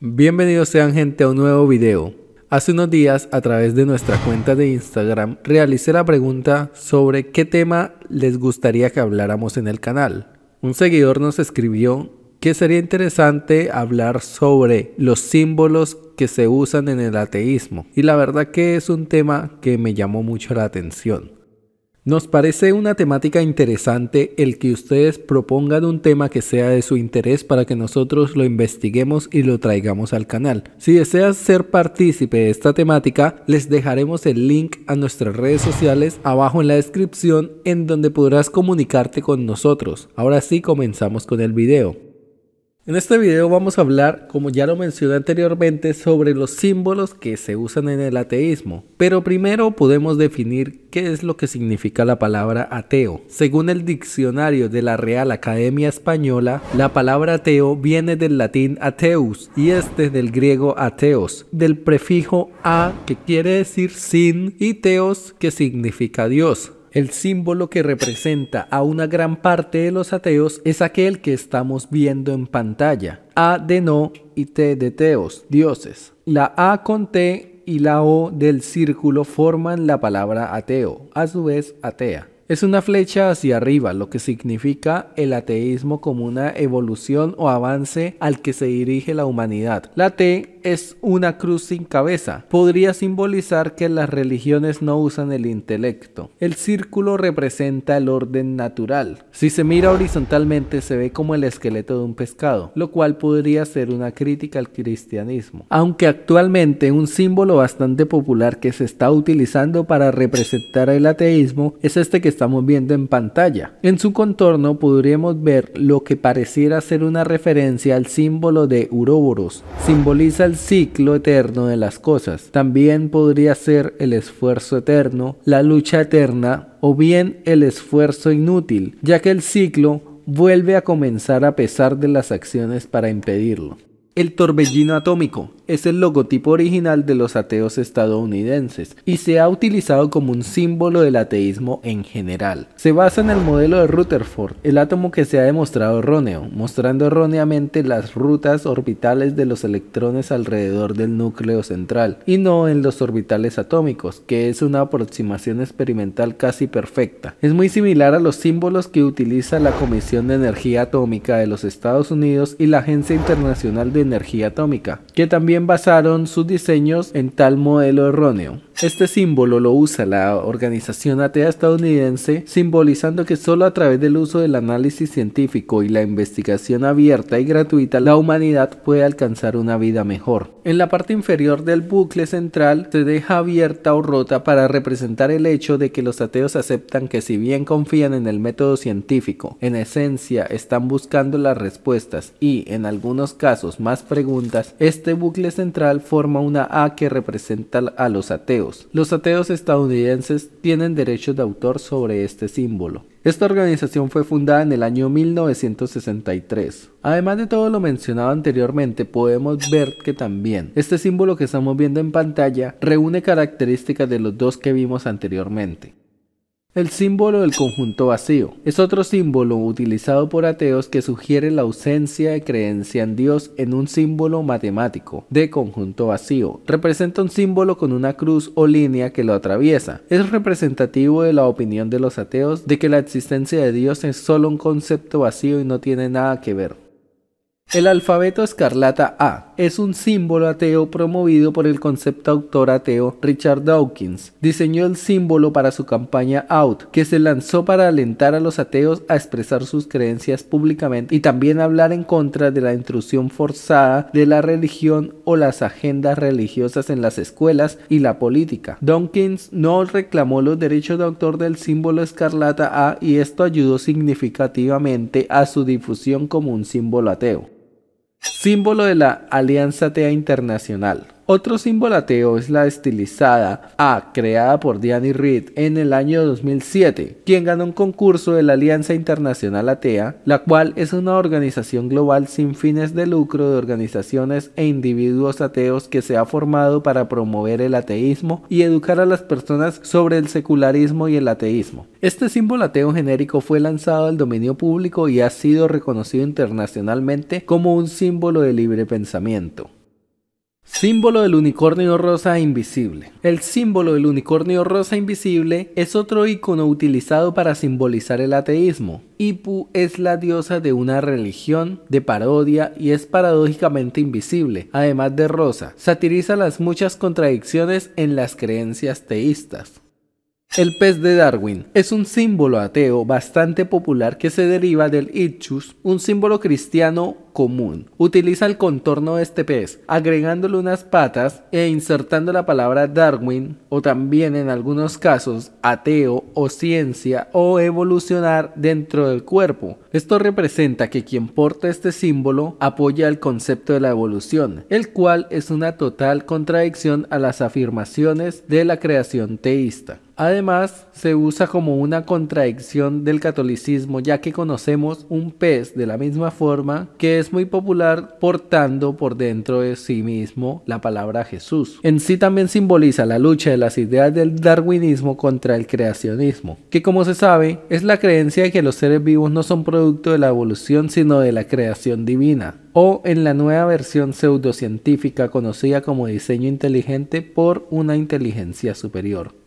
Bienvenidos sean gente a un nuevo video. Hace unos días a través de nuestra cuenta de Instagram realicé la pregunta sobre qué tema les gustaría que habláramos en el canal. Un seguidor nos escribió que sería interesante hablar sobre los símbolos que se usan en el ateísmo y la verdad que es un tema que me llamó mucho la atención. Nos parece una temática interesante el que ustedes propongan un tema que sea de su interés para que nosotros lo investiguemos y lo traigamos al canal. Si deseas ser partícipe de esta temática, les dejaremos el link a nuestras redes sociales abajo en la descripción en donde podrás comunicarte con nosotros. Ahora sí comenzamos con el video. En este video vamos a hablar, como ya lo mencioné anteriormente, sobre los símbolos que se usan en el ateísmo. Pero primero podemos definir qué es lo que significa la palabra ateo. Según el diccionario de la Real Academia Española, la palabra ateo viene del latín ateus y este del griego ateos, del prefijo a que quiere decir sin y teos que significa Dios. El símbolo que representa a una gran parte de los ateos es aquel que estamos viendo en pantalla. A de no y T de teos, dioses. La A con T y la O del círculo forman la palabra ateo, a su vez atea. Es una flecha hacia arriba, lo que significa el ateísmo como una evolución o avance al que se dirige la humanidad. La T es una cruz sin cabeza. Podría simbolizar que las religiones no usan el intelecto. El círculo representa el orden natural. Si se mira horizontalmente se ve como el esqueleto de un pescado, lo cual podría ser una crítica al cristianismo. Aunque actualmente un símbolo bastante popular que se está utilizando para representar el ateísmo es este que estamos viendo en pantalla. En su contorno podríamos ver lo que pareciera ser una referencia al símbolo de Uroboros. Simboliza el ciclo eterno de las cosas. También podría ser el esfuerzo eterno, la lucha eterna o bien el esfuerzo inútil, ya que el ciclo vuelve a comenzar a pesar de las acciones para impedirlo. El torbellino atómico es el logotipo original de los ateos estadounidenses y se ha utilizado como un símbolo del ateísmo en general. Se basa en el modelo de Rutherford, el átomo que se ha demostrado erróneo, mostrando erróneamente las rutas orbitales de los electrones alrededor del núcleo central y no en los orbitales atómicos, que es una aproximación experimental casi perfecta. Es muy similar a los símbolos que utiliza la Comisión de Energía Atómica de los Estados Unidos y la Agencia Internacional de Energía Atómica, que también basaron sus diseños en tal modelo erróneo. Este símbolo lo usa la organización atea estadounidense, simbolizando que solo a través del uso del análisis científico y la investigación abierta y gratuita la humanidad puede alcanzar una vida mejor. En la parte inferior del bucle central se deja abierta o rota para representar el hecho de que los ateos aceptan que si bien confían en el método científico, en esencia están buscando las respuestas y, en algunos casos, más preguntas, este bucle central forma una A que representa a los ateos los ateos estadounidenses tienen derechos de autor sobre este símbolo. Esta organización fue fundada en el año 1963. Además de todo lo mencionado anteriormente, podemos ver que también este símbolo que estamos viendo en pantalla reúne características de los dos que vimos anteriormente. El símbolo del conjunto vacío es otro símbolo utilizado por ateos que sugiere la ausencia de creencia en Dios en un símbolo matemático de conjunto vacío. Representa un símbolo con una cruz o línea que lo atraviesa. Es representativo de la opinión de los ateos de que la existencia de Dios es solo un concepto vacío y no tiene nada que ver. El alfabeto escarlata A es un símbolo ateo promovido por el concepto autor ateo Richard Dawkins. Diseñó el símbolo para su campaña Out, que se lanzó para alentar a los ateos a expresar sus creencias públicamente y también hablar en contra de la intrusión forzada de la religión o las agendas religiosas en las escuelas y la política. Dawkins no reclamó los derechos de autor del símbolo escarlata A y esto ayudó significativamente a su difusión como un símbolo ateo símbolo de la Alianza TEA Internacional. Otro símbolo ateo es la estilizada A, creada por Diane Reed en el año 2007, quien ganó un concurso de la Alianza Internacional Atea, la cual es una organización global sin fines de lucro de organizaciones e individuos ateos que se ha formado para promover el ateísmo y educar a las personas sobre el secularismo y el ateísmo. Este símbolo ateo genérico fue lanzado al dominio público y ha sido reconocido internacionalmente como un símbolo de libre pensamiento. Símbolo del unicornio rosa invisible. El símbolo del unicornio rosa invisible es otro icono utilizado para simbolizar el ateísmo. Ipu es la diosa de una religión de parodia y es paradójicamente invisible, además de rosa. Satiriza las muchas contradicciones en las creencias teístas. El pez de Darwin es un símbolo ateo bastante popular que se deriva del Ichus, un símbolo cristiano común. Utiliza el contorno de este pez, agregándole unas patas e insertando la palabra Darwin o también en algunos casos ateo o ciencia o evolucionar dentro del cuerpo. Esto representa que quien porta este símbolo apoya el concepto de la evolución, el cual es una total contradicción a las afirmaciones de la creación teísta. Además, se usa como una contradicción del catolicismo, ya que conocemos un pez de la misma forma que es muy popular portando por dentro de sí mismo la palabra Jesús. En sí también simboliza la lucha de las ideas del darwinismo contra el creacionismo, que como se sabe es la creencia de que los seres vivos no son producto de la evolución sino de la creación divina o en la nueva versión pseudocientífica conocida como diseño inteligente por una inteligencia superior.